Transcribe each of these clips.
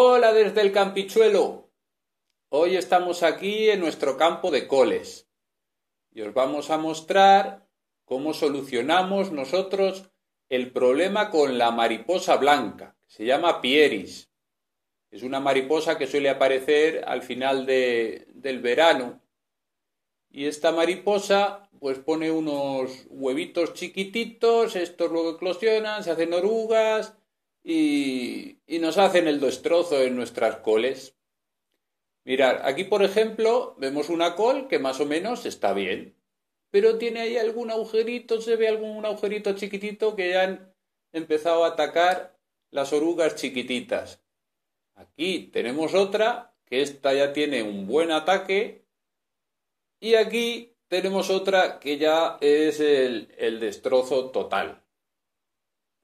Hola desde el campichuelo. Hoy estamos aquí en nuestro campo de coles y os vamos a mostrar cómo solucionamos nosotros el problema con la mariposa blanca, que se llama Pieris. Es una mariposa que suele aparecer al final del verano. Y esta mariposa pues pone unos huevitos chiquititos, estos luego eclosionan, se hacen orugas y, nos hacen el destrozo en nuestras coles. Mirad, aquí por ejemplo vemos una col que más o menos está bien, pero tiene ahí algún agujerito, se ve algún agujerito chiquitito que ya han empezado a atacar las orugas chiquititas. Aquí tenemos otra, que esta ya tiene un buen ataque, y aquí tenemos otra que ya es el destrozo total.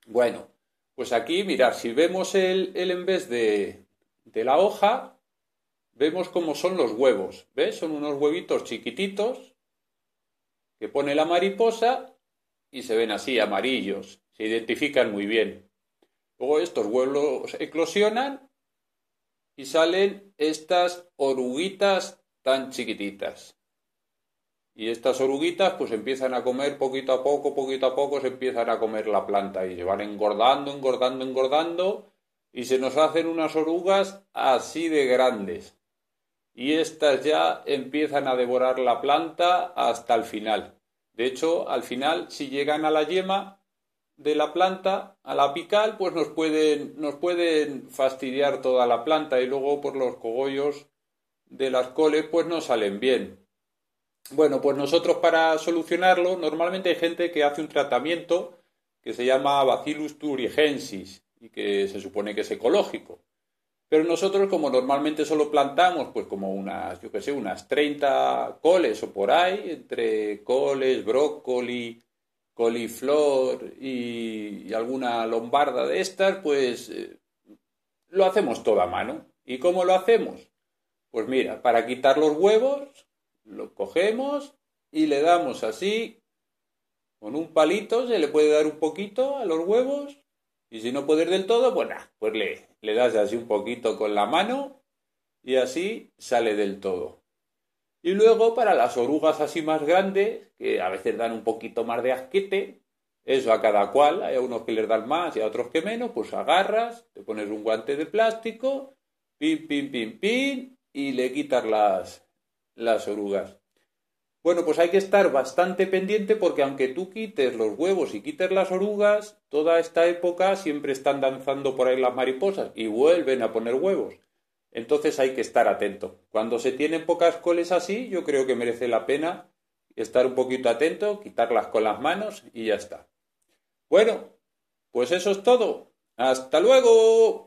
Bueno, pues aquí, mirad, si vemos el, en vez de, de, la hoja, vemos cómo son los huevos. ¿Ves? Son unos huevitos chiquititos que pone la mariposa y se ven así, amarillos. Se identifican muy bien. Luego estos huevos eclosionan y salen estas oruguitas tan chiquititas. Y estas oruguitas pues empiezan a comer poquito a poco, poquito a poco se empiezan a comer la planta y se van engordando, engordando, engordando y se nos hacen unas orugas así de grandes. Y estas ya empiezan a devorar la planta hasta el final. De hecho, al final, si llegan a la yema de la planta, a la apical, pues nos pueden, nos pueden fastidiar toda la planta y luego por los cogollos de las coles pues no salen bien. Bueno, pues nosotros para solucionarlo, normalmente hay gente que hace un tratamiento que se llama Bacillus turigensis, y que se supone que es ecológico. Pero nosotros, como normalmente solo plantamos, pues como unas, yo qué sé, unas 30 coles o por ahí, entre coles, brócoli, coliflor y, alguna lombarda de estas, pues eh, lo hacemos toda a mano. ¿Y cómo lo hacemos? Pues mira, para quitar los huevos, lo cogemos y le damos así, con un palito, se le puede dar un poquito a los huevos. Y si no puedes del todo, pues pues le, le das así un poquito con la mano y así sale del todo. Y luego para las orugas así más grandes, que a veces dan un poquito más de asquete, eso a cada cual, hay a unos que les dan más y a otros que menos, pues agarras, te pones un guante de plástico, pin, pin, pin, pin, y le quitas las, las orugas. Bueno, pues hay que estar bastante pendiente porque aunque tú quites los huevos y quites las orugas, toda esta época siempre están danzando por ahí las mariposas y vuelven a poner huevos. Entonces hay que estar atento. Cuando se tienen pocas coles así, yo creo que merece la pena estar un poquito atento, quitarlas con las manos y ya está. Bueno, pues eso es todo. Hasta luego.